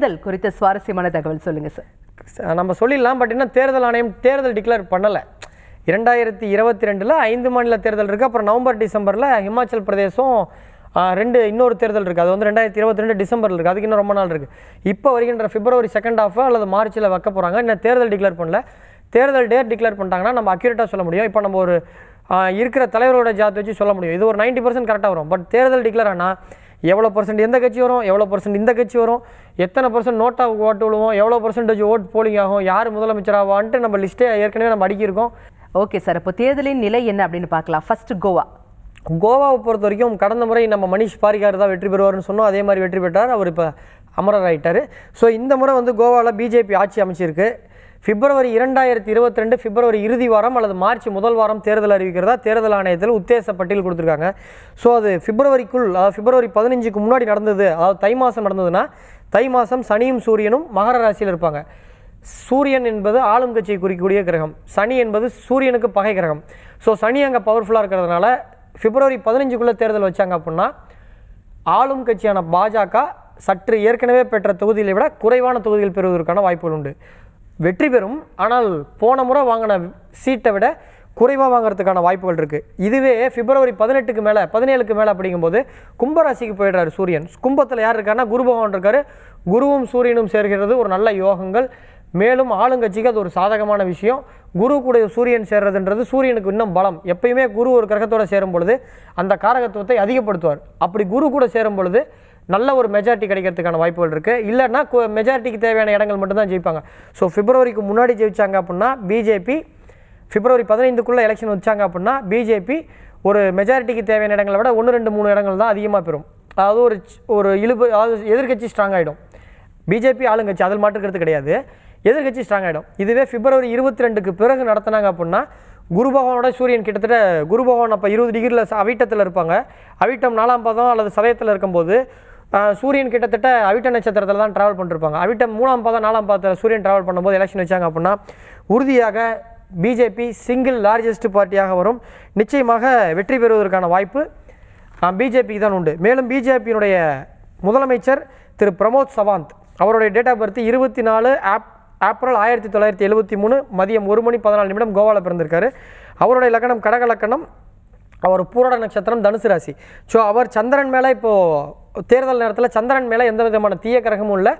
தேர்தல் குறித்த சுவாரஸ்யமான தகவல் சொல்லுங்கள் சார் நம்ம சொல்லிடலாம் பட் என்ன தேர்தல் ஆணையம் தேர்தல் டிக்ளேர் பண்ணலை இரண்டாயிரத்தி இருபத்தி ரெண்டில் ஐந்து மாநில தேர்தல் இருக்குது அப்புறம் நவம்பர் டிசம்பரில் ஹிமாச்சல் பிரதேசம் ரெண்டு இன்னொரு தேர்தல் இருக்குது அது வந்து ரெண்டாயிரத்தி இருபத்தி ரெண்டு டிசம்பரில் இருக்குது அதுக்கு இன்னும் ரொம்ப நாள் இருக்குது இப்போ வருகின்ற பிப்ரவரி செகண்ட் ஆஃபோ அல்லது மார்ச்சில் வைக்க போகிறாங்க இன்னும் தேர்தல் டிக்ளேர் பண்ணல தேர்தல் டேட் டிக்ளேர் பண்ணிட்டாங்கன்னா நம்ம அக்யூரேட்டாக சொல்ல முடியும் இப்போ நம்ம ஒரு இருக்கிற தலைவரோட ஜாத் வச்சு சொல்ல முடியும் இது ஒரு நைன்ட்டி பர்சன்ட் கரெக்டாக வரும் பட் தேர்தல் டிக்ளேர் ஆனால் எவ்வளோ பர்சன்ட் எந்த கட்சி வரும் எவ்வளோ பர்சன்ட் இந்த கட்சி வரும் எத்தனை பர்சன்ட் நோட்டாக ஓட்டு விழுவோம் எவ்வளோ பர்சன்டேஜ் ஓட் போலிங் ஆகும் யார் முதலமைச்சர் ஆவான்ட்டு நம்ம லிஸ்ட்டே ஏற்கனவே நம்ம அடிக்கிருக்கோம் ஓகே சார் இப்போ தேர்தலின் நிலை என்ன அப்படின்னு பார்க்கலாம் ஃபஸ்ட்டு கோவா கோவாவை பொறுத்த வரைக்கும் கடந்த முறை நம்ம மணிஷ் பாரிகார் தான் வெற்றி பெறுவார்னு சொன்னோம் அதே மாதிரி வெற்றி பெற்றார் அவர் இப்போ அமரர் ஆகிட்டார் ஸோ இந்த முறை வந்து கோவாவில் பிஜேபி ஆட்சி அமைச்சிருக்கு பிப்ரவரி இரண்டாயிரத்தி இருபத்தி ரெண்டு பிப்ரவரி இறுதி வாரம் அல்லது மார்ச் முதல் வாரம் தேர்தல் அறிவிக்கிறதா தேர்தல் ஆணையத்தில் உத்தேச பட்டியல் கொடுத்துருக்காங்க ஸோ அது பிப்ரவரிக்குள் அதாவது பிப்ரவரி பதினஞ்சுக்கு முன்னாடி நடந்தது அதாவது தை மாதம் நடந்ததுன்னா தை மாதம் சனியும் சூரியனும் மகர ராசியில் இருப்பாங்க சூரியன் என்பது ஆளும் கட்சியை குறிக்கக்கூடிய கிரகம் சனி என்பது சூரியனுக்கு பகை கிரகம் ஸோ சனி அங்கே பவர்ஃபுல்லாக இருக்கிறதுனால பிப்ரவரி பதினஞ்சுக்குள்ளே தேர்தல் வச்சாங்க அப்படின்னா ஆளும் கட்சியான பாஜக சற்று ஏற்கனவே பெற்ற தொகுதிகளை விட குறைவான தொகுதிகள் பெறுவதற்கான வாய்ப்புகள் உண்டு வெற்றி பெறும் ஆனால் போன முறை வாங்கின சீட்டை விட குறைவாக வாங்குறதுக்கான வாய்ப்புகள் இருக்குது இதுவே பிப்ரவரி பதினெட்டுக்கு மேலே பதினேழுக்கு மேலே அப்படிங்கும்போது கும்பராசிக்கு போயிடுறாரு சூரியன் கும்பத்தில் யார் இருக்காருன்னா குரு பகவான் இருக்கார் குருவும் சூரியனும் சேர்கிறது ஒரு நல்ல யோகங்கள் மேலும் ஆளுங்கட்சிக்கு அது ஒரு சாதகமான விஷயம் குரு கூட சூரியன் சேர்றதுன்றது சூரியனுக்கு இன்னும் பலம் எப்பயுமே குரு ஒரு கிரகத்தோடு சேரும் பொழுது அந்த காரகத்துவத்தை அதிகப்படுத்துவார் அப்படி குரு கூட சேரும் பொழுது நல்ல ஒரு மெஜாரிட்டி கிடைக்கிறதுக்கான வாய்ப்புகள் இருக்குது இல்லைன்னா மெஜாரிட்டிக்கு தேவையான இடங்கள் மட்டும்தான் ஜெயிப்பாங்க ஸோ பிப்ரவரிக்கு முன்னாடி ஜெயிச்சாங்க அப்படின்னா பிஜேபி பிப்ரவரி பதினைந்துக்குள்ளே எலெக்ஷன் வச்சாங்க அப்படின்னா பிஜேபி ஒரு மெஜாரிட்டிக்கு தேவையான இடங்களை விட ஒன்று ரெண்டு மூணு இடங்கள் தான் அதிகமாக பெறும் அதாவது ஒரு ஒரு இழுபு அதாவது எதிர்கட்சி ஸ்ட்ராங் ஆகிடும் பிஜேபி ஆளுங்கட்சி அதில் மாட்டுக்கிறது கிடையாது எதிர்கட்சி ஸ்ட்ராங் ஆகிடும் இதுவே பிப்ரவரி இருபத்தி ரெண்டுக்கு பிறகு நடத்தினாங்க அப்படின்னா குரு பகவானோட சூரியன் கிட்டத்தட்ட குரு பகவான் அப்போ இருபது டிகிரியில் அவிட்டத்தில் இருப்பாங்க அவிட்டம் நாலாம் பதம் அல்லது சதயத்தில் இருக்கும்போது சூரியன் கிட்டத்தட்ட அவிட்ட நட்சத்திரத்தில் தான் ட்ராவல் பண்ணிருப்பாங்க அவிட்ட மூணாம் பாதம் நாலாம் பாதத்தில் சூரியன் ட்ராவல் பண்ணும்போது எலெக்ஷன் வச்சாங்க அப்படின்னா உறுதியாக பிஜேபி சிங்கிள் லார்ஜஸ்ட் பார்ட்டியாக வரும் நிச்சயமாக வெற்றி பெறுவதற்கான வாய்ப்பு பிஜேபிக்கு தான் உண்டு மேலும் பிஜேபியினுடைய முதலமைச்சர் திரு பிரமோத் சவாந்த் அவருடைய டேட் ஆஃப் பர்த் இருபத்தி நாலு ஆப் ஏப்ரல் ஆயிரத்தி தொள்ளாயிரத்தி எழுபத்தி மூணு மதியம் ஒரு மணி பதினாலு நிமிடம் கோவாவில் பிறந்திருக்காரு அவருடைய லக்கணம் கடக லக்கணம் அவர் பூரட நட்சத்திரம் தனுசு ராசி ஸோ அவர் சந்திரன் மேலே இப்போது தேர்தல் நேரத்தில் சந்திரன் மேலே எந்த விதமான தீய கிரகமும் இல்லை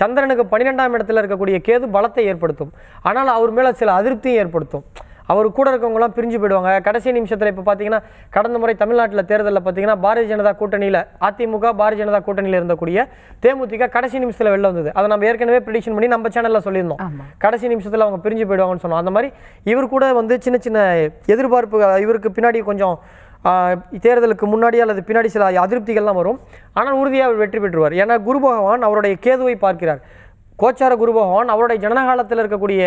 சந்திரனுக்கு பன்னிரெண்டாம் இடத்துல இருக்கக்கூடிய கேது பலத்தை ஏற்படுத்தும் ஆனால் அவர் மேலே சில அதிருப்தியும் ஏற்படுத்தும் அவர் கூட இருக்கவங்களாம் பிரிஞ்சு போயிடுவாங்க கடைசி நிமிஷத்தில் இப்போ பார்த்தீங்கன்னா கடந்த முறை தமிழ்நாட்டில் தேர்தலில் பார்த்தீங்கன்னா பாரதிய ஜனதா கூட்டணியில் அதிமுக பாரதிய ஜனதா கூட்டணியில் இருந்தக்கூடிய தேமுதிக கடைசி நிமிஷத்தில் வெளில வந்தது அதை நம்ம ஏற்கனவே ப்ரிடிஷன் பண்ணி நம்ம சேனலில் சொல்லியிருந்தோம் கடைசி நிமிஷத்தில் அவங்க பிரிஞ்சு போயிடுவாங்கன்னு சொன்னோம் அந்த மாதிரி இவர் கூட வந்து சின்ன சின்ன எதிர்பார்ப்பு இவருக்கு பின்னாடி கொஞ்சம் தேர்தலுக்கு முன்னாடி அல்லது பின்னாடி சில அதிருப்திகள்லாம் வரும் ஆனால் உறுதியாக அவர் வெற்றி பெற்றுவார் ஏன்னா குரு பகவான் அவருடைய கேதுவை பார்க்கிறார் கோச்சார குரு பகவான் அவருடைய ஜனகாலத்தில் இருக்கக்கூடிய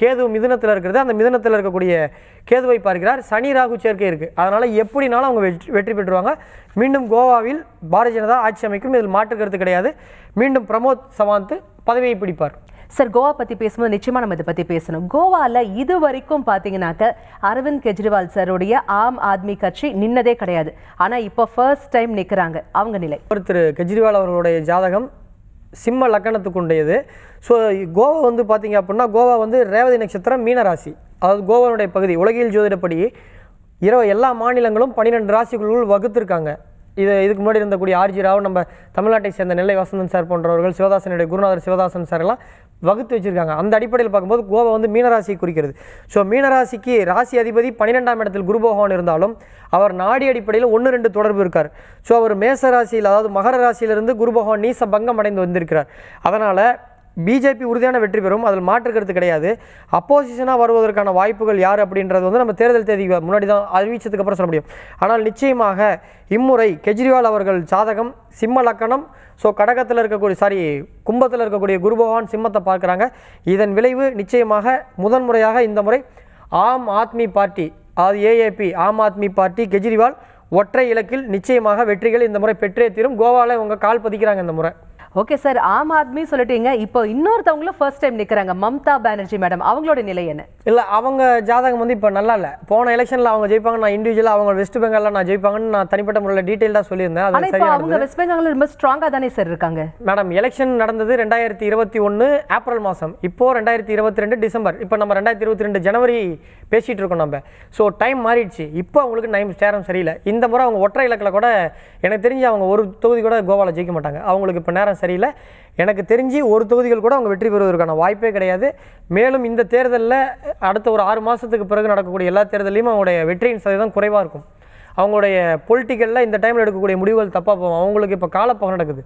கேது மிதுனத்தில் இருக்கிறது அந்த மிதுனத்தில் இருக்கக்கூடிய கேதுவை பார்க்கிறார் சனி ராகு சேர்க்கை இருக்குது அதனால் எப்படினாலும் அவங்க வெற்றி வெற்றி பெற்றுவாங்க மீண்டும் கோவாவில் பாரதிய ஜனதா ஆட்சி அமைக்கும் இதில் மாற்று கருத்து கிடையாது மீண்டும் பிரமோத் சவாந்த் பதவியை பிடிப்பார் சார் கோவா பற்றி பேசும்போது நிச்சயமாக நம்ம இதை பற்றி பேசணும் கோவாவில் இது வரைக்கும் பார்த்தீங்கன்னாக்க அரவிந்த் கெஜ்ரிவால் சாருடைய ஆம் ஆத்மி கட்சி நின்னதே கிடையாது ஆனால் இப்போ ஃபர்ஸ்ட் டைம் நிற்கிறாங்க அவங்க நிலை ஒருத்தர் கெஜ்ரிவால் அவர்களுடைய ஜாதகம் சிம்ம லக்கணத்துக்கு உடையது ஸோ கோவா வந்து பார்த்தீங்க அப்படின்னா கோவா வந்து ரேவதி நட்சத்திரம் மீனராசி அதாவது கோவானுடைய பகுதி உலகில் ஜோதிடப்படி இரவு எல்லா மாநிலங்களும் பன்னிரெண்டு ராசிக்குள் வகுத்திருக்காங்க இது இதுக்கு முன்னாடி இருந்தக்கூடிய ஆர்ஜி ராவ் நம்ம தமிழ்நாட்டை சேர்ந்த நெல்லை வசந்தன் சார் போன்றவர்கள் சிவதாசனுடைய குருநாதர் சிவதாசன் சார் எல்லாம் வகுத்து வச்சுருக்காங்க அந்த அடிப்படையில் பார்க்கும்போது கோவை வந்து மீனராசியை குறிக்கிறது ஸோ மீனராசிக்கு ராசி அதிபதி பன்னிரெண்டாம் இடத்தில் குரு பகவான் இருந்தாலும் அவர் நாடி அடிப்படையில் ஒன்று ரெண்டு தொடர்பு இருக்கார் ஸோ அவர் மேச ராசியில் அதாவது மகர ராசியிலிருந்து குரு பகவான் நீச பங்கம் அடைந்து வந்திருக்கிறார் அதனால் பிஜேபி உறுதியான வெற்றி பெறும் அதில் மாற்றுக்கிறது கிடையாது அப்போசிஷனாக வருவதற்கான வாய்ப்புகள் யார் அப்படின்றது வந்து நம்ம தேர்தல் தேதி முன்னாடி தான் அறிவித்ததுக்கு அப்புறம் சொல்ல முடியும் ஆனால் நிச்சயமாக இம்முறை கெஜ்ரிவால் அவர்கள் சாதகம் சிம்ம லக்கணம் ஸோ கடகத்தில் இருக்கக்கூடிய சாரி கும்பத்தில் இருக்கக்கூடிய குரு பகவான் சிம்மத்தை பார்க்குறாங்க இதன் விளைவு நிச்சயமாக முதன்முறையாக இந்த முறை ஆம் ஆத்மி பார்ட்டி அதாவது ஏஏபி ஆம் ஆத்மி பார்ட்டி கெஜ்ரிவால் ஒற்றை இலக்கில் நிச்சயமாக வெற்றிகள் இந்த முறை பெற்றே தீரும் கோவாவில் இவங்க கால் பதிக்கிறாங்க இந்த முறை ஓகே சார் ஆம் ஆத்மி சொல்லிட்டீங்க இப்போ இன்னொருத்தவங்களும் ஃபர்ஸ்ட் டைம் நிற்கிறாங்க மம்தா பானர்ஜி மேடம் அவங்களோட நிலை என்ன இல்லை அவங்க ஜாதகம் வந்து இப்போ நல்லா இல்லை போன எலெக்ஷனில் அவங்க ஜெயிப்பாங்க நான் இண்டிவிஜுவலாக அவங்க வெஸ்ட் பெங்காலில் நான் ஜெயிப்பாங்கன்னு நான் தனிப்பட்ட முறையில் டீட்டெயிலாக சொல்லியிருந்தேன் அது அவங்க வெஸ்ட் பெங்காலில் ரொம்ப ஸ்ட்ராங்காக தானே சார் இருக்காங்க மேடம் எலெக்ஷன் நடந்தது ரெண்டாயிரத்தி இருபத்தி ஒன்று ஏப்ரல் மாதம் இப்போ ரெண்டாயிரத்தி இருபத்தி ரெண்டு டிசம்பர் இப்போ நம்ம ரெண்டாயிரத்தி இருபத்தி ரெண்டு ஜனவரி பேசிகிட்டு இருக்கோம் நம்ம ஸோ டைம் மாறிடுச்சு இப்போ அவங்களுக்கு நைம் சேரம் சரியில்லை இந்த முறை அவங்க ஒற்றை இலக்கில் கூட எனக்கு தெரிஞ்சு அவங்க ஒரு தொகுதி கூட கோவாவில் ஜெயிக்க மாட்டாங்க அவங்களுக்கு இப்போ நேரம் சரியில்லை எனக்கு தெரிஞ்சு ஒரு தொகுதிகள் கூட அவங்க வெற்றி பெறுவதற்கான வாய்ப்பே கிடையாது மேலும் இந்த தேர்தலில் அடுத்த ஒரு ஆறு மாதத்துக்கு பிறகு நடக்கக்கூடிய எல்லா தேர்தலையும் அவங்களுடைய வெற்றியின் சதவீதம் குறைவாக இருக்கும் அவங்களுடைய பொலிட்டிக்கலில் இந்த டைமில் எடுக்கக்கூடிய முடிவுகள் தப்பாக போகும் அவங்களுக்கு இப்போ காலப்போகம் நடக்குது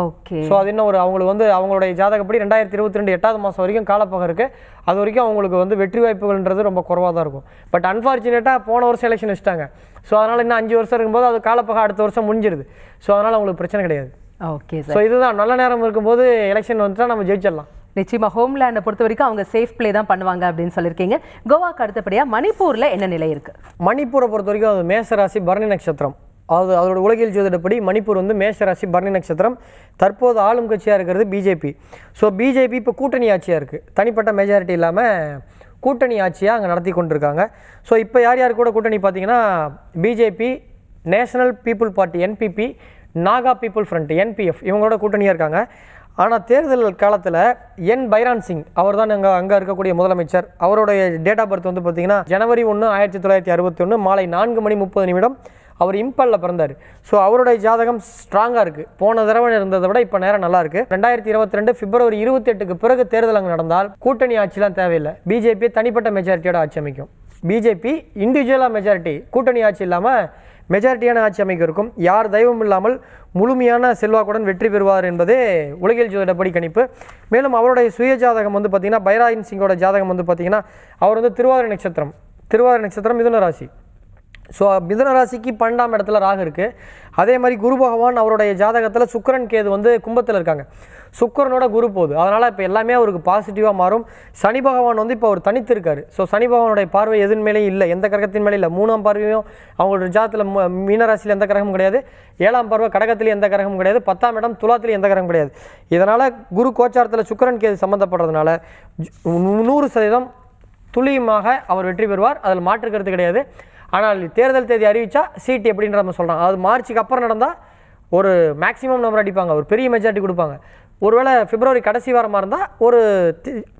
ஓகே ஸோ அது இன்னும் ஒரு அவங்களுக்கு வந்து அவங்களுடைய ஜாதகப்படி ரெண்டாயிரத்தி இருபத்தி ரெண்டு எட்டாவது மாதம் வரைக்கும் காலப்பகம் இருக்குது அது வரைக்கும் அவங்களுக்கு வந்து வெற்றி வாய்ப்புகள்ன்றது ரொம்ப குறவாக தான் இருக்கும் பட் அன்ஃபார்ச்சுனேட்டாக போன வருஷம் எலெக்ஷன் வச்சுட்டாங்க ஸோ அதனால் இன்னும் அஞ்சு வருஷம் இருக்கும்போது அது காலப்பகம் அடுத்த வருஷம் முடிஞ்சிருது ஸோ அதனால் அவங்களுக்கு பிரச்சனை கிடையாது ஓகே ஸோ இதுதான் நல்ல நேரம் இருக்கும்போது எலெக்ஷன் வந்துட்டால் நம்ம ஜெயிச்சிடலாம் நிச்சயமாக ஹோம்லேண்டை பொறுத்த வரைக்கும் அவங்க சேஃப் ப்ளே தான் பண்ணுவாங்க அப்படின்னு சொல்லியிருக்கீங்க கோவாக்கு அடுத்தபடியாக மணிப்பூரில் என்ன நிலை இருக்குது மணிப்பூரை பொறுத்த வரைக்கும் அது மேசராசி பரணி நட்சத்திரம் அது அதோடய உலகியல் ஜோதிடப்படி மணிப்பூர் வந்து மேஷராசி பரணி நட்சத்திரம் தற்போது ஆளும் கட்சியாக இருக்கிறது பிஜேபி ஸோ பிஜேபி இப்போ கூட்டணி ஆட்சியாக இருக்குது தனிப்பட்ட மெஜாரிட்டி இல்லாமல் கூட்டணி ஆட்சியாக அங்கே நடத்தி கொண்டிருக்காங்க ஸோ இப்போ யார் யார் கூட கூட்டணி பார்த்தீங்கன்னா BJP national people party NPP Naga people front NPF இவங்களோட கூட்டணியாக இருக்காங்க ஆனால் தேர்தல் காலத்தில் என் பைரான் சிங் அவர் தான் அங்கே அங்கே இருக்கக்கூடிய முதலமைச்சர் அவருடைய டேட் ஆஃப் பர்த் வந்து பார்த்திங்கன்னா ஜனவரி ஒன்று ஆயிரத்தி தொள்ளாயிரத்தி அறுபத்தி ஒன்று மாலை நான்கு மணி முப்பது நிமிடம் அவர் இம்பலில் பிறந்தார் ஸோ அவருடைய ஜாதகம் ஸ்ட்ராங்காக இருக்குது போன தடவை இருந்ததை விட இப்போ நேரம் நல்லா இருக்குது ரெண்டாயிரத்தி இருபத்தி ரெண்டு பிப்ரவரி இருபத்தெட்டுக்கு பிறகு தேர்தல் அங்கே நடந்தால் கூட்டணி ஆட்சிலாம் தேவையில்லை பிஜேபி தனிப்பட்ட மெஜாரிட்டியோட ஆட்சி அமைக்கும் பிஜேபி இண்டிவிஜுவலாக மெஜாரிட்டி கூட்டணி ஆட்சி இல்லாமல் மெஜாரிட்டியான ஆட்சி அமைக்க இருக்கும் யார் தெய்வம் இல்லாமல் முழுமையான செல்வாக்குடன் வெற்றி பெறுவார் என்பதே உலகில் ஜோதிடப்படி கணிப்பு மேலும் அவருடைய சுய ஜாதகம் வந்து பார்த்திங்கன்னா பைராயின் சிங்கோட ஜாதகம் வந்து பார்த்திங்கன்னா அவர் வந்து திருவாரூர் நட்சத்திரம் திருவாரூர் நட்சத்திரம் மிதுன ராசி ஸோ மிதனராசிக்கு பன்னெண்டாம் இடத்துல ராகு இருக்குது அதே மாதிரி குரு பகவான் அவருடைய ஜாதகத்தில் சுக்கரன் கேது வந்து கும்பத்தில் இருக்காங்க சுக்கரனோட குரு போகுது அதனால் இப்போ எல்லாமே அவருக்கு பாசிட்டிவாக மாறும் சனி பகவான் வந்து இப்போ அவர் தனித்து இருக்கார் ஸோ சனி பகவானுடைய பார்வை எதன் மேலேயும் இல்லை எந்த கிரகத்தின் மேலே இல்லை மூணாம் பார்வையும் அவங்களோட ஜாதத்தில் மீனராசியில் எந்த கிரகமும் கிடையாது ஏழாம் பார்வை கடகத்தில் எந்த கிரகமும் கிடையாது பத்தாம் இடம் துலாத்தில் எந்த கிரகம் கிடையாது இதனால் குரு கோச்சாரத்தில் சுக்கரன் கேது சம்மந்தப்படுறதுனால நூறு சதவீதம் துல்லியமாக அவர் வெற்றி பெறுவார் அதில் மாற்று கருத்து கிடையாது ஆனால் தேர்தல் தேதி அறிவித்தா சீட் எப்படின்ற நம்ம சொல்கிறாங்க அது மார்ச்சுக்கு அப்புறம் நடந்தால் ஒரு மேக்ஸிமம் நம்பர் அடிப்பாங்க ஒரு பெரிய மெஜாரிட்டி கொடுப்பாங்க ஒருவேளை பிப்ரவரி கடைசி வாரமாக இருந்தால் ஒரு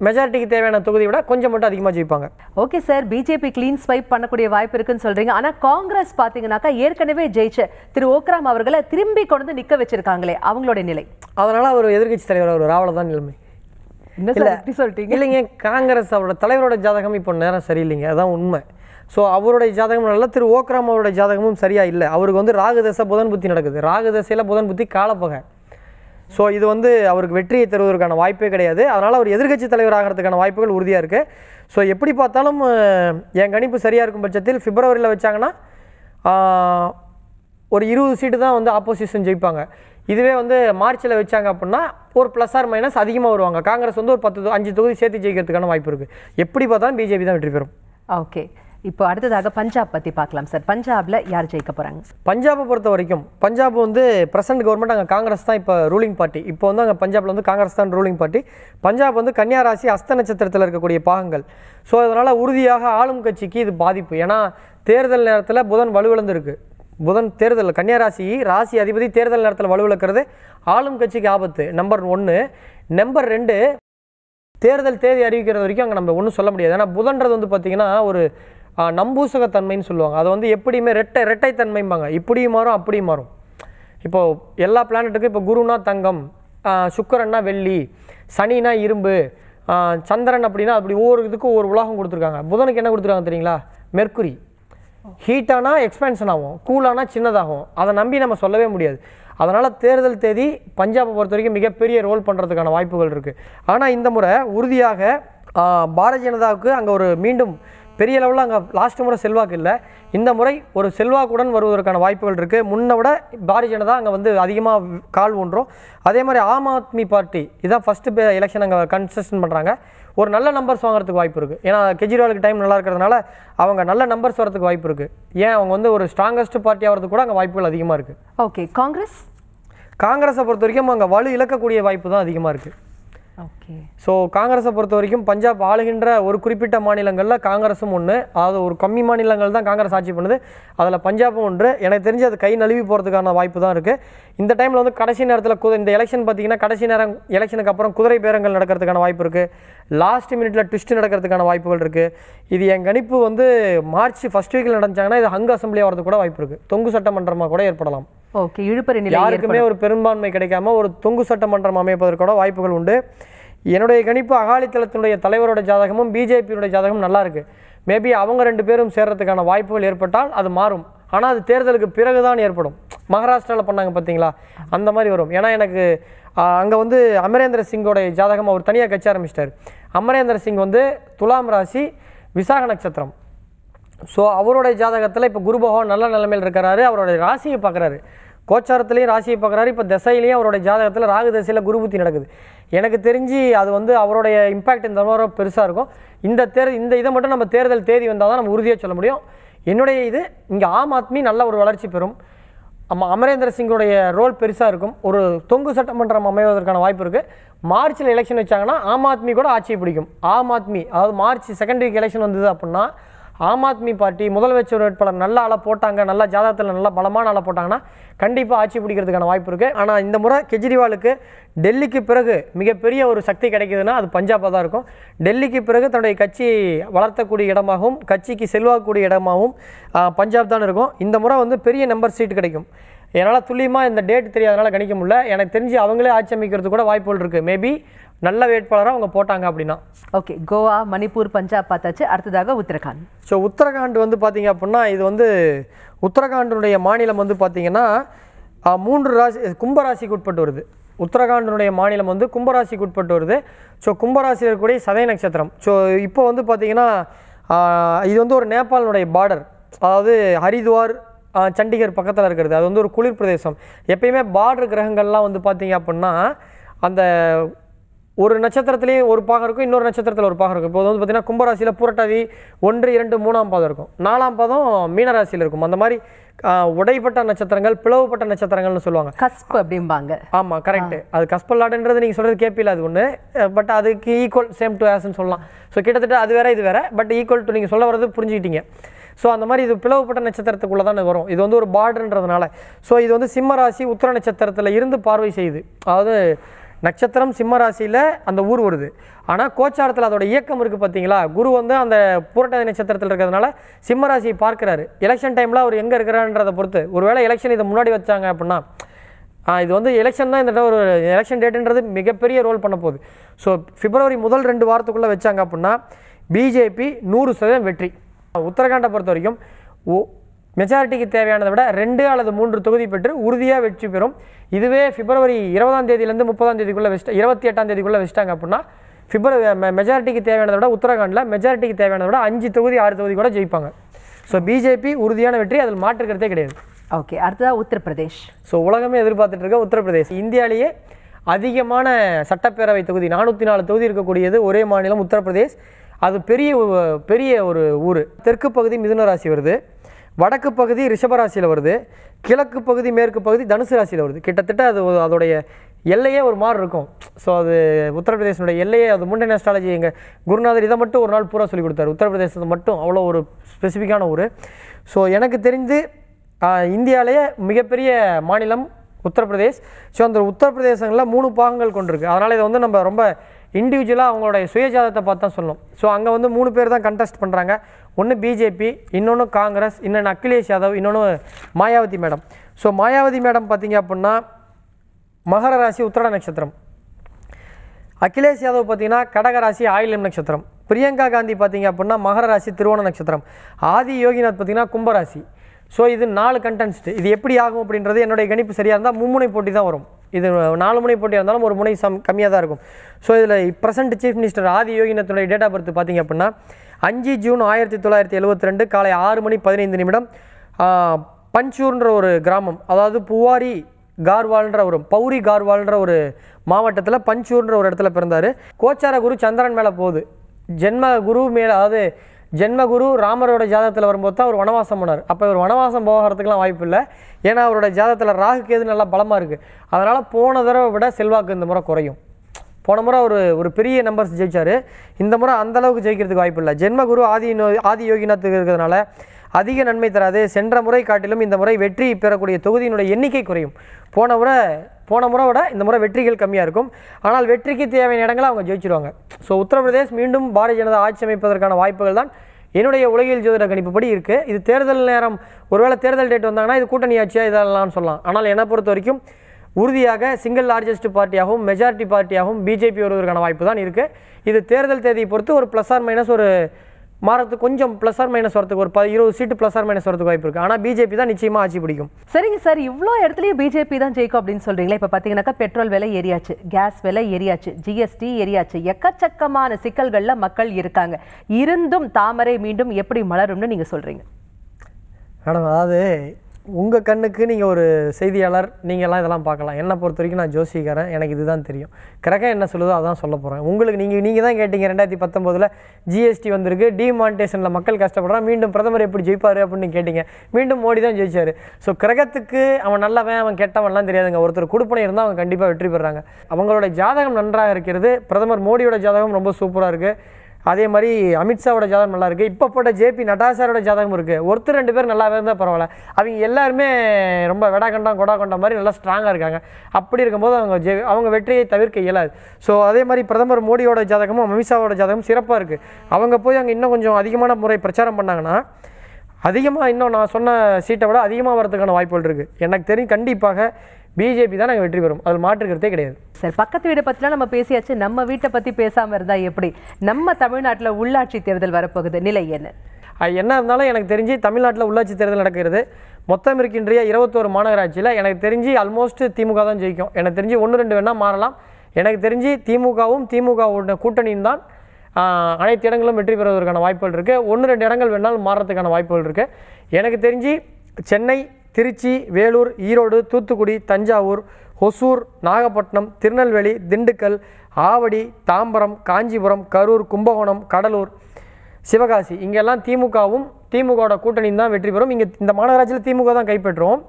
மெஜாரிட்டிக்கு தேவையான தொகுதியை விட கொஞ்சம் மட்டும் அதிகமாக ஜெயிப்பாங்க okay sir BJP clean swipe பண்ணக்கூடிய வாய்ப்பு இருக்குன்னு சொல்கிறீங்க ஆனால் காங்கிரஸ் பார்த்தீங்கன்னாக்கா ஏற்கனவே ஜெயிச்ச திரு ஓக்ராம் அவர்களை திரும்பி கொண்டு வந்து நிற்க வச்சிருக்காங்களே அவங்களுடைய நிலை அதனால் அவர் எதிர்கட்சி தலைவர் அவர் ராவல தான் நிலைமை என்ன சொல்லிட்டீங்க இல்லைங்க காங்கிரஸ் அவரோட தலைவரோட ஜாதகம் இப்போ நேரம் சரியில்லைங்க அதான் உண்மை ஸோ அவருடைய ஜாதகம் நல்லா திரு ஓக்ராம் அவருடைய ஜாதகமும் சரியாக இல்லை அவருக்கு வந்து ராகு தசை புதன் புத்தி நடக்குது ராகு தசையில் புதன் புத்தி காலப்பகை ஸோ இது வந்து அவருக்கு வெற்றியை தருவதற்கான வாய்ப்பே கிடையாது அதனால் அவர் எதிர்கட்சி தலைவர் ஆகிறதுக்கான வாய்ப்புகள் உறுதியாக இருக்குது ஸோ எப்படி பார்த்தாலும் என் கணிப்பு சரியாக இருக்கும் பட்சத்தில் பிப்ரவரியில் வச்சாங்கன்னா ஒரு இருபது சீட்டு தான் வந்து ஆப்போசிஷன் ஜெயிப்பாங்க இதுவே வந்து மார்ச்சில் வச்சாங்க அப்படின்னா ஒரு ப்ளஸ் ஆர் மைனஸ் அதிகமாக வருவாங்க காங்கிரஸ் வந்து ஒரு பத்து அஞ்சு தொகுதி சேர்த்து ஜெயிக்கிறதுக்கான வாய்ப்பு இருக்குது எப்படி பார்த்தாலும் பிஜேபி தான் வெற்றி பெறும் ஓகே இப்போ அடுத்ததாக பஞ்சாப் பற்றி பார்க்கலாம் சார் பஞ்சாபில் யார் ஜெயிக்க போகிறாங்க பஞ்சாபை பொறுத்த வரைக்கும் பஞ்சாப் வந்து பிரசன்ட் கவர்மெண்ட் அங்கே காங்கிரஸ் தான் இப்போ ரூலிங் பார்ட்டி இப்போ வந்து அங்கே பஞ்சாபில் வந்து காங்கிரஸ் தான் ரூலிங் பார்ட்டி பஞ்சாப் வந்து கன்னியா ராசி அஸ்த நட்சத்திரத்தில் இருக்கக்கூடிய பாகங்கள் ஸோ அதனால உறுதியாக ஆளும் கட்சிக்கு இது பாதிப்பு ஏன்னா தேர்தல் நேரத்தில் புதன் வலுவிழந்திருக்கு புதன் தேர்தல் கன்னியாராசி ராசி அதிபதி தேர்தல் நேரத்தில் வலுவிழக்கிறது ஆளும் கட்சிக்கு ஆபத்து நம்பர் ஒன்று நம்பர் ரெண்டு தேர்தல் தேதி அறிவிக்கிறது வரைக்கும் அங்கே நம்ம ஒன்றும் சொல்ல முடியாது ஏன்னா புதன்றது வந்து பார்த்திங்கன்னா ஒரு நம்பூசகத்தன்மைன்னு சொல்லுவாங்க அதை வந்து எப்படியுமே ரெட்டை ரெட்டைத்தன்மைம்பாங்க இப்படி மாறும் அப்படி மாறும் இப்போது எல்லா பிளானெட்டுக்கும் இப்போ குருனா தங்கம் சுக்கரன்னா வெள்ளி சனினா இரும்பு சந்திரன் அப்படின்னா அப்படி ஒவ்வொரு இதுக்கும் ஒவ்வொரு உலகம் கொடுத்துருக்காங்க புதனுக்கு என்ன கொடுத்துருக்காங்க தெரியுங்களா மெர்க்குரி ஹீட்டானா எக்ஸ்பென்ஷன் ஆகும் கூலானா சின்னதாகும் அதை நம்பி நம்ம சொல்லவே முடியாது அதனால் தேர்தல் தேதி பஞ்சாபை பொறுத்த வரைக்கும் மிகப்பெரிய ரோல் பண்ணுறதுக்கான வாய்ப்புகள் இருக்குது ஆனால் இந்த முறை உறுதியாக பாரதிய ஜனதாவுக்கு அங்கே ஒரு மீண்டும் பெரிய லெவலில் அங்கே லாஸ்ட் முறை செல்வாக்கு இல்லை இந்த முறை ஒரு செல்வாக்குடன் வருவதற்கான வாய்ப்புகள் இருக்குது முன்ன விட பாரதிய ஜனதா அங்கே வந்து அதிகமாக கால் ஒன்றும் அதே மாதிரி ஆம் ஆத்மி பார்ட்டி இதான் ஃபஸ்ட்டு எலெக்ஷன் அங்கே கன்செஷன் பண்ணுறாங்க ஒரு நல்ல நம்பர்ஸ் வாங்குறதுக்கு வாய்ப்பு இருக்குது ஏன்னா கெஜ்ரிவாலுக்கு டைம் நல்லா இருக்கிறதுனால அவங்க நல்ல நம்பர்ஸ் வரதுக்கு வாய்ப்பு இருக்குது ஏன் அவங்க வந்து ஒரு ஸ்ட்ராங்கஸ்ட் பார்ட்டி ஆகிறது கூட அங்கே வாய்ப்புகள் அதிகமாக இருக்குது ஓகே காங்கிரஸ் காங்கிரஸை பொறுத்த வரைக்கும் அங்கே வலு இழக்கக்கூடிய வாய்ப்பு தான் அதிகமாக இருக்குது ஸோ காங்கிரஸை பொறுத்த வரைக்கும் பஞ்சாப் ஆளுகின்ற ஒரு குறிப்பிட்ட மாநிலங்களில் காங்கிரஸும் ஒன்று அது ஒரு கம்மி மாநிலங்கள் தான் காங்கிரஸ் ஆட்சி பண்ணுது அதில் பஞ்சாபும் ஒன்று எனக்கு தெரிஞ்சு அது கை நழுவி போகிறதுக்கான வாய்ப்பு தான் இருக்குது இந்த டைமில் வந்து கடைசி நேரத்தில் குதிரை இந்த எலெக்ஷன் பார்த்தீங்கன்னா கடைசி நேரம் எலெக்ஷனுக்கு அப்புறம் குதிரை பேரங்கள் நடக்கிறதுக்கான வாய்ப்பு இருக்குது லாஸ்ட் மினிட்ல ட்விஸ்ட் நடக்கிறதுக்கான வாய்ப்புகள் இருக்குது இது என் கணிப்பு வந்து மார்ச் ஃபஸ்ட் வீக்கில் நடந்துச்சாங்கன்னா இது ஹங் அசம்பிளியாக வரது கூட வாய்ப்பு இருக்குது தொங்கு சட்டமன்றமாக கூட ஏற்படலாம் ஓகே இழுபறி நிலை யாருக்குமே ஒரு பெரும்பான்மை கிடைக்காம ஒரு தொங்கு சட்டமன்றம் அமைப்பதற்கோட வாய்ப்புகள் உண்டு என்னுடைய கணிப்பு அகாலித்தளத்தினுடைய தலைவரோட ஜாதகமும் பிஜேபியினுடைய ஜாதகமும் நல்லா இருக்கு மேபி அவங்க ரெண்டு பேரும் சேர்றதுக்கான வாய்ப்புகள் ஏற்பட்டால் அது மாறும் ஆனால் அது தேர்தலுக்கு பிறகு தான் ஏற்படும் மகாராஷ்டிராவில் பண்ணாங்க பார்த்தீங்களா அந்த மாதிரி வரும் ஏன்னா எனக்கு அங்கே வந்து அமரேந்திர சிங்கோடைய ஜாதகம் அவர் தனியாக கட்சி ஆரம்பிச்சிட்டார் அமரேந்திர சிங் வந்து துலாம் ராசி விசாக நட்சத்திரம் ஸோ அவருடைய ஜாதகத்தில் இப்போ குரு பகவான் நல்ல நிலைமையில் இருக்கிறாரு அவருடைய ராசியை பார்க்குறாரு கோச்சாரத்துலேயும் ராசியை பார்க்குறாரு இப்போ திசையிலையும் அவருடைய ஜாதகத்தில் ராகு திசையில் புத்தி நடக்குது எனக்கு தெரிஞ்சு அது வந்து அவருடைய இம்பேக்ட் இந்த மாதிரி பெருசாக இருக்கும் இந்த தேர் இந்த இதை மட்டும் நம்ம தேர்தல் தேதி வந்தால் தான் நம்ம உறுதியாக சொல்ல முடியும் என்னுடைய இது இங்கே ஆம் ஆத்மி நல்ல ஒரு வளர்ச்சி பெறும் அம்மா அமரேந்திர சிங்குடைய ரோல் பெருசாக இருக்கும் ஒரு தொங்கு சட்டமன்றம் அமைவதற்கான வாய்ப்பு இருக்குது மார்ச்சில் எலெக்ஷன் வச்சாங்கன்னா ஆம் ஆத்மி கூட ஆட்சியை பிடிக்கும் ஆம் ஆத்மி அதாவது மார்ச் செகண்ட் வீக் எலெக்ஷன் வந்தது அப்படின்னா ஆம் ஆத்மி பார்ட்டி முதலமைச்சர் வேட்பாளர் நல்ல ஆளை போட்டாங்க நல்லா ஜாதகத்தில் நல்லா பலமான ஆளை போட்டாங்கன்னா கண்டிப்பாக ஆட்சி பிடிக்கிறதுக்கான வாய்ப்பு இருக்குது ஆனால் இந்த முறை கெஜ்ரிவாலுக்கு டெல்லிக்கு பிறகு மிகப்பெரிய ஒரு சக்தி கிடைக்குதுன்னா அது பஞ்சாபாக தான் இருக்கும் டெல்லிக்கு பிறகு தன்னுடைய கட்சி வளர்த்தக்கூடிய இடமாகவும் கட்சிக்கு செல்வாக்கூடிய இடமாகவும் பஞ்சாப் தான் இருக்கும் இந்த முறை வந்து பெரிய நம்பர் சீட் கிடைக்கும் என்னால் துல்லியமாக இந்த டேட் தெரியாதனால கணிக்க முடியல எனக்கு தெரிஞ்சு அவங்களே ஆட்சி அமைக்கிறது கூட வாய்ப்புகள் இருக்குது மேபி நல்ல வேட்பாளராக அவங்க போட்டாங்க அப்படின்னா ஓகே கோவா மணிப்பூர் பஞ்சாப் பார்த்தாச்சு அடுத்ததாக உத்தரகாண்ட் ஸோ உத்தரகாண்ட் வந்து பார்த்தீங்க அப்படின்னா இது வந்து உத்தரகாண்டினுடைய மாநிலம் வந்து பார்த்திங்கன்னா மூன்று ராசி கும்பராசிக்கு உட்பட்டு வருது உத்தரகாண்டினுடைய மாநிலம் வந்து கும்பராசிக்கு உட்பட்டு வருது ஸோ கும்பராசியில் இருக்கக்கூடிய சதய நட்சத்திரம் ஸோ இப்போ வந்து பார்த்திங்கன்னா இது வந்து ஒரு நேபாளினுடைய பார்டர் அதாவது ஹரித்வார் சண்டிகர் பக்கத்தில் இருக்கிறது அது வந்து ஒரு குளிர் பிரதேசம் எப்பயுமே பார்டர் கிரகங்கள்லாம் வந்து பார்த்தீங்க அப்படின்னா அந்த ஒரு நட்சத்திரத்துலேயும் ஒரு பாகம் இருக்கும் இன்னொரு நட்சத்திரத்தில் ஒரு பாகம் இருக்கும் இப்போ வந்து பார்த்திங்கன்னா கும்பராசியில் புரட்டாதி ஒன்று இரண்டு மூணாம் பாதம் இருக்கும் நாலாம் பாதம் மீனராசியில் இருக்கும் அந்த மாதிரி உடைப்பட்ட நட்சத்திரங்கள் பிளவுப்பட்ட நட்சத்திரங்கள்னு சொல்லுவாங்க கஸ்பு அப்படிம்பாங்க ஆமாம் கரெக்டு அது கஸ்பல்லாடுன்றது நீங்கள் சொல்கிறது கேப்பில் அது ஒன்று பட் அதுக்கு ஈக்குவல் சேம் டு ஆஸ்ன்னு சொல்லலாம் ஸோ கிட்டத்தட்ட அது வேறு இது வேறு பட் ஈக்குவல் டு நீங்கள் சொல்ல வரது புரிஞ்சுக்கிட்டீங்க ஸோ அந்த மாதிரி இது பிளவுப்பட்ட நட்சத்திரத்துக்குள்ளே தான் வரும் இது வந்து ஒரு பார்டர்ன்றதுனால ஸோ இது வந்து சிம்ம ராசி உத்திர நட்சத்திரத்தில் இருந்து பார்வை செய்யுது அதாவது நட்சத்திரம் சிம்ம ராசியில் அந்த ஊர் வருது ஆனால் கோச்சாரத்தில் அதோட இயக்கம் இருக்குது பார்த்தீங்களா குரு வந்து அந்த புரட்டாதி நட்சத்திரத்தில் இருக்கிறதுனால சிம்ம ராசியை பார்க்குறாரு எலெக்ஷன் டைமில் அவர் எங்கே இருக்கிறான்றதை பொறுத்து ஒருவேளை எலெக்ஷன் இதை முன்னாடி வச்சாங்க அப்படின்னா இது வந்து எலெக்ஷன் தான் இந்த ஒரு எலெக்ஷன் டேட்டுன்றது மிகப்பெரிய ரோல் பண்ண போகுது ஸோ பிப்ரவரி முதல் ரெண்டு வாரத்துக்குள்ளே வச்சாங்க அப்படின்னா பிஜேபி நூறு சதவீதம் வெற்றி உத்தரகாண்டை பொறுத்த வரைக்கும் ஓ மெஜாரிட்டிக்கு தேவையானதை விட ரெண்டு அல்லது மூன்று தொகுதி பெற்று உறுதியாக வெற்றி பெறும் இதுவே பிப்ரவரி இருபதாம் தேதியிலேருந்து முப்பதாம் தேதிக்குள்ளே வச்சுட்டு இருபத்தி எட்டாம் தேதிக்குள்ளே வச்சுட்டாங்க அப்படின்னா பிப்ரவரி மெஜாரிட்டிக்கு தேவையானதை விட உத்தரகாண்டில் மெஜாரிட்டிக்கு தேவையானதை விட அஞ்சு தொகுதி ஆறு தொகுதி கூட ஜெயிப்பாங்க ஸோ பிஜேபி உறுதியான வெற்றி அதில் மாற்றுக்கிறதே கிடையாது ஓகே அடுத்ததாக உத்தரப்பிரதேஷ் ஸோ உலகமே எதிர்பார்த்துட்டு இருக்க உத்தரப்பிரதேஷ் இந்தியாவிலேயே அதிகமான சட்டப்பேரவை தொகுதி நானூற்றி நாலு தொகுதி இருக்கக்கூடியது ஒரே மாநிலம் உத்தரப்பிரதேஷ் அது பெரிய பெரிய ஒரு ஊர் தெற்கு பகுதி மிதுன ராசி வருது வடக்கு பகுதி ரிஷபராசியில் வருது கிழக்கு பகுதி மேற்கு பகுதி தனுசு ராசியில் வருது கிட்டத்தட்ட அது அதோடைய எல்லையே ஒரு மாதிரி இருக்கும் ஸோ அது உத்தரப்பிரதேசனுடைய எல்லையே அது முண்டன் அஸ்ட்ராலஜி எங்கள் குருநாதர் இதை மட்டும் ஒரு நாள் பூரா சொல்லிக் கொடுத்தாரு உத்தரப்பிரதேசத்தை மட்டும் அவ்வளோ ஒரு ஸ்பெசிஃபிக்கான ஊர் ஸோ எனக்கு தெரிந்து இந்தியாவிலேயே மிகப்பெரிய மாநிலம் உத்தரப்பிரதேஷ் ஸோ அந்த உத்தரப்பிரதேசங்களில் மூணு பாகங்கள் கொண்டிருக்கு அதனால் இதை வந்து நம்ம ரொம்ப இண்டிவிஜுவலாக அவங்களுடைய சுயஜாதத்தை பார்த்து தான் சொல்லணும் ஸோ அங்கே வந்து மூணு பேர் தான் கண்டெஸ்ட் பண்ணுறாங்க ஒன்று பிஜேபி இன்னொன்று காங்கிரஸ் இன்னொன்று அகிலேஷ் யாதவ் இன்னொன்று Mayawati madam so Mayawati madam பார்த்தீங்க அப்படின்னா மகர ராசி உத்திர நட்சத்திரம் அகிலேஷ் யாதவ் பார்த்தீங்கன்னா கடகராசி ஆயிலம் நட்சத்திரம் பிரியங்கா காந்தி பார்த்தீங்க அப்படின்னா மகர ராசி திருவோண நட்சத்திரம் ஆதி யோகிநாத் பார்த்தீங்கன்னா கும்பராசி ஸோ இது நாலு கண்டென்ட்ஸ்ட்டு இது எப்படி ஆகும் அப்படின்றது என்னுடைய கணிப்பு சரியாக இருந்தால் மும்முனை போட்டி தான் வரும் இது நாலு முனை போட்டியாக இருந்தாலும் ஒரு முனை சம் கம்மியாக தான் இருக்கும் ஸோ இதில் ப்ரெசென்ட் சீஃப் மினிஸ்டர் ஆதி யோகினத்துடைய டேட் ஆஃப் பர்த் பார்த்திங்க அப்படின்னா அஞ்சு ஜூன் ஆயிரத்தி தொள்ளாயிரத்தி எழுபத்தி ரெண்டு காலை ஆறு மணி பதினைந்து நிமிடம் பஞ்சூர்ன்ற ஒரு கிராமம் அதாவது புவாரி கார்வால்ன்ற ஒரு பௌரி கார்வால்ன்ற ஒரு மாவட்டத்தில் பஞ்சூர்ன்ற ஒரு இடத்துல பிறந்தார் கோச்சார குரு சந்திரன் மேலே போகுது ஜென்ம குரு மேலே அதாவது ஜென்மகுரு ராமரோட ஜாதகத்தில் வரும்போது தான் அவர் வனவாசம் போனார் அப்போ இவர் வனவாசம் போகிறதுக்குலாம் வாய்ப்பு இல்லை ஏன்னா அவரோட ஜாதகத்தில் ராகுக்கு எது நல்லா பலமாக இருக்குது அதனால் போன தடவை விட செல்வாக்கு இந்த முறை குறையும் போன முறை அவர் ஒரு பெரிய நம்பர்ஸ் ஜெயிச்சார் இந்த முறை அந்தளவுக்கு ஜெயிக்கிறதுக்கு வாய்ப்பு இல்லை ஜென்மகுரு ஆதி ஆதி யோகிநாத்துக்கு இருக்கிறதுனால அதிக நன்மை தராது சென்ற முறை காட்டிலும் இந்த முறை வெற்றி பெறக்கூடிய தொகுதியினுடைய எண்ணிக்கை குறையும் போன முறை போன முறை விட இந்த முறை வெற்றிகள் கம்மியாக இருக்கும் ஆனால் வெற்றிக்கு தேவையான இடங்களை அவங்க ஜெயிச்சிருவாங்க ஸோ உத்தரப்பிரதேஷ் மீண்டும் பாரதிய ஜனதா ஆட்சி அமைப்பதற்கான வாய்ப்புகள் தான் என்னுடைய உலகில் ஜோதிட கணிப்புப்படி இருக்குது இது தேர்தல் நேரம் ஒருவேளை தேர்தல் டேட் வந்தாங்கன்னா இது கூட்டணி ஆட்சியாக இதெல்லாம் சொல்லலாம் ஆனால் என்னை பொறுத்த வரைக்கும் உறுதியாக சிங்கிள் லார்ஜஸ்ட் பார்ட்டியாகவும் மெஜாரிட்டி பார்ட்டியாகவும் பிஜேபி வருவதற்கான வாய்ப்பு தான் இருக்குது இது தேர்தல் தேதியை பொறுத்து ஒரு ப்ளஸ் ஆர் மைனஸ் ஒரு மாறது கொஞ்சம் ப்ளஸ் ஆர் மைனஸ் வரதுக்கு ஒரு இருபது சீட்டு ப்ளஸ் ஆர் மைனஸ் வரதுக்கு வாய்ப்பு இருக்குது ஆனால் பிஜேபி தான் நிச்சயமாக ஆட்சி பிடிக்கும் சரிங்க சார் இவ்வளோ இடத்துலையும் பிஜேபி தான் ஜெயிக்கும் அப்படின்னு சொல்கிறீங்களா இப்போ பார்த்தீங்கன்னா பெட்ரோல் விலை ஏரியாச்சு கேஸ் விலை ஏரியாச்சு ஜிஎஸ்டி ஏரியாச்சு எக்கச்சக்கமான சிக்கல்களில் மக்கள் இருக்காங்க இருந்தும் தாமரை மீண்டும் எப்படி மலரும்னு நீங்கள் சொல்கிறீங்க மேடம் அதாவது உங்கள் கண்ணுக்கு நீங்கள் ஒரு செய்தியாளர் நீங்கள்லாம் இதெல்லாம் பார்க்கலாம் என்னை பொறுத்த வரைக்கும் நான் ஜோசிக்கிறேன் எனக்கு இதுதான் தெரியும் கிரகம் என்ன சொல்லுதோ அதான் சொல்ல போகிறேன் உங்களுக்கு நீங்கள் நீங்கள் தான் கேட்டிங்க ரெண்டாயிரத்தி பத்தொம்போதில் ஜிஎஸ்டி வந்திருக்கு டிமான்டேஷனில் மக்கள் கஷ்டப்படுறான் மீண்டும் பிரதமர் எப்படி ஜெயிப்பார் அப்படின்னு கேட்டிங்க மீண்டும் மோடி தான் ஜெயிச்சார் ஸோ கிரகத்துக்கு அவன் நல்லவன் அவன் கெட்டவன்லாம் தெரியாதுங்க ஒருத்தர் கொடுப்பனை இருந்தால் அவங்க கண்டிப்பாக வெற்றி பெறாங்க அவங்களோட ஜாதகம் நன்றாக இருக்கிறது பிரதமர் மோடியோட ஜாதகம் ரொம்ப சூப்பராக இருக்குது அதே மாதிரி அமித்ஷாவோட ஜாதகம் நல்லா இருக்குது இப்போ போட்ட ஜேபி நட்டா சாரோட ஜாதகம் இருக்குது ஒருத்தர் ரெண்டு பேர் நல்லாவே இருந்தால் பரவாயில்ல அவங்க எல்லாருமே ரொம்ப வெடாகண்டம் கொடா கொண்ட மாதிரி நல்லா ஸ்ட்ராங்காக இருக்காங்க அப்படி இருக்கும்போது அவங்க ஜே அவங்க வெற்றியை தவிர்க்க இயலாது ஸோ அதே மாதிரி பிரதமர் மோடியோட ஜாதகமும் அமித்ஷாவோட ஜாதகமும் சிறப்பாக இருக்குது அவங்க போய் அங்கே இன்னும் கொஞ்சம் அதிகமான முறை பிரச்சாரம் பண்ணாங்கன்னா அதிகமாக இன்னும் நான் சொன்ன சீட்டை விட அதிகமாக வரதுக்கான வாய்ப்புகள் இருக்குது எனக்கு தெரியும் கண்டிப்பாக பிஜேபி தான் நாங்கள் வெற்றி பெறும் அது மாற்றுக்கிறதே கிடையாது சார் பக்கத்து வீடை பற்றிலாம் நம்ம பேசியாச்சு நம்ம வீட்டை பற்றி பேசாமல் இருந்தால் எப்படி நம்ம தமிழ்நாட்டில் உள்ளாட்சி தேர்தல் வரப்போகுது நிலை என்ன என்ன இருந்தாலும் எனக்கு தெரிஞ்சு தமிழ்நாட்டில் உள்ளாட்சி தேர்தல் நடக்கிறது மொத்தம் இருக்கின்ற இருபத்தோரு மாநகராட்சியில் எனக்கு தெரிஞ்சு ஆல்மோஸ்ட் திமுக தான் ஜெயிக்கும் எனக்கு தெரிஞ்சு ஒன்று ரெண்டு வேணால் மாறலாம் எனக்கு தெரிஞ்சு திமுகவும் திமுகவுடைய கூட்டணியும் தான் அனைத்து இடங்களும் வெற்றி பெறுவதற்கான வாய்ப்புகள் இருக்குது ஒன்று ரெண்டு இடங்கள் வேணாலும் மாறுறதுக்கான வாய்ப்புகள் இருக்குது எனக்கு தெரிஞ்சு சென்னை திருச்சி வேலூர் ஈரோடு தூத்துக்குடி தஞ்சாவூர் ஒசூர் நாகப்பட்டினம் திருநெல்வேலி திண்டுக்கல் ஆவடி தாம்பரம் காஞ்சிபுரம் கரூர் கும்பகோணம் கடலூர் சிவகாசி இங்கெல்லாம் திமுகவும் திமுகவோட கூட்டணியும் தான் வெற்றி பெறும் இங்கே இந்த மாநகராட்சியில் திமுக தான் கைப்பற்றுவோம்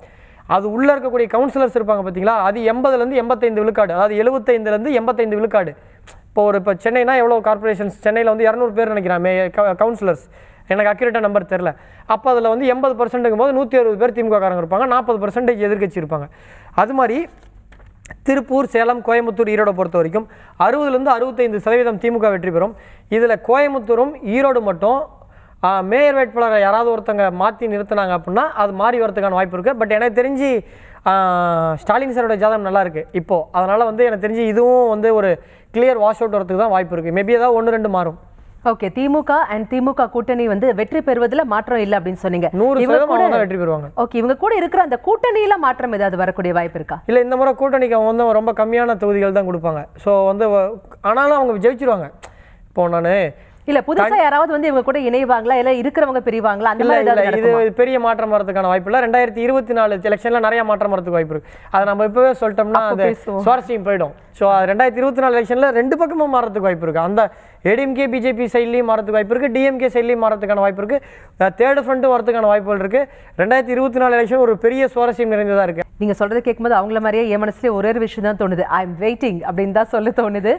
அது உள்ளே இருக்கக்கூடிய கவுன்சிலர்ஸ் இருப்பாங்க பார்த்தீங்களா அது எண்பதுலேருந்து எண்பத்தைந்து விழுக்காடு அதாவது எழுபத்தைந்துலேருந்து எண்பத்தைந்து விழுக்காடு இப்போ ஒரு இப்போ சென்னைனா எவ்வளோ கார்பரேஷன்ஸ் சென்னையில் வந்து இரநூறு பேர் நினைக்கிறேன் மே கவுன்சிலர்ஸ் எனக்கு அக்யூரேட்டாக நம்பர் தெரில அப்போ அதில் வந்து எண்பது பர்சன்ட்டுங்கும் போது நூற்றி அறுபது பேர் திமுககாரங்க இருப்பாங்க நாற்பது பர்சன்டேஜ் எதிர்கட்சி இருப்பாங்க அது மாதிரி திருப்பூர் சேலம் கோயம்புத்தூர் ஈரோடு பொறுத்த வரைக்கும் அறுபதுலேருந்து அறுபத்தைந்து சதவீதம் திமுக வெற்றி பெறும் இதில் கோயம்புத்தூரும் ஈரோடு மட்டும் மேயர் வேட்பாளரை யாராவது ஒருத்தங்க மாற்றி நிறுத்தினாங்க அப்படின்னா அது மாறி வரதுக்கான வாய்ப்பு இருக்குது பட் எனக்கு தெரிஞ்சு ஸ்டாலின் சாரோட ஜாதகம் நல்லாயிருக்கு இப்போது அதனால் வந்து எனக்கு தெரிஞ்சு இதுவும் வந்து ஒரு கிளியர் வாஷ் அவுட் வரதுக்கு தான் வாய்ப்பு இருக்குது மேபி ஏதாவது ஒன்று ரெண்டு மாறும் ஓகே திமுக அண்ட் திமுக கூட்டணி வந்து வெற்றி பெறுவதில் மாற்றம் இல்லை அப்படின்னு சொன்னீங்க நூறு கூட வெற்றி பெறுவாங்க ஓகே இவங்க கூட இருக்கிற அந்த கூட்டணியில் மாற்றம் ஏதாவது வரக்கூடிய வாய்ப்பு இருக்கா இல்லை இந்த முறை கூட்டணிக்கு அவங்க வந்து ரொம்ப கம்மியான தொகுதிகள் தான் கொடுப்பாங்க ஸோ வந்து ஆனாலும் அவங்க ஜெயிச்சிருவாங்க இப்போ நான் இல்ல புதுசா யாராவது வந்து இவங்க கூட இணைவாங்களா இல்ல இருக்கிறவங்க பிரிவாங்களா அந்த மாதிரி இது பெரிய மாற்றம் வரதுக்கான வாய்ப்பு இல்ல ரெண்டாயிரத்தி இருபத்தி நாலு எலெக்ஷன்ல நிறைய மாற்றம் வரதுக்கு வாய்ப்பு இருக்கு அதை நம்ம இப்பவே சொல்லிட்டோம்னா அது சுவாரஸ்யம் போயிடும் ஸோ ரெண்டாயிரத்தி இருபத்தி நாலு எலெக்ஷன்ல ரெண்டு பக்கமும் மாறதுக்கு வாய்ப்பு இருக்கு அந்த ஏடிஎம்கே பிஜேபி சைட்லையும் மாறதுக்கு வாய்ப்பு இருக்கு டிஎம்கே சைட்லையும் மாறதுக்கான வாய்ப்பு இருக்கு தேர்டு ஃப்ரண்ட்டும் வரதுக்கான வாய்ப்புகள் இருக்கு ரெண்டாயிரத்தி இருபத்தி நாலு எலெக்ஷன் ஒரு பெரிய சுவாரஸ்யம் நிறைந்ததா இருக்கு நீங்க சொல்றது கேட்கும்போது அவங்கள மாதிரியே என் மனசுலேயே ஒரே ஒரு விஷயம் தான் தோணுது ஐ எம் வெயிட்டிங் அப்படின்னு தான் சொல்ல தோணுது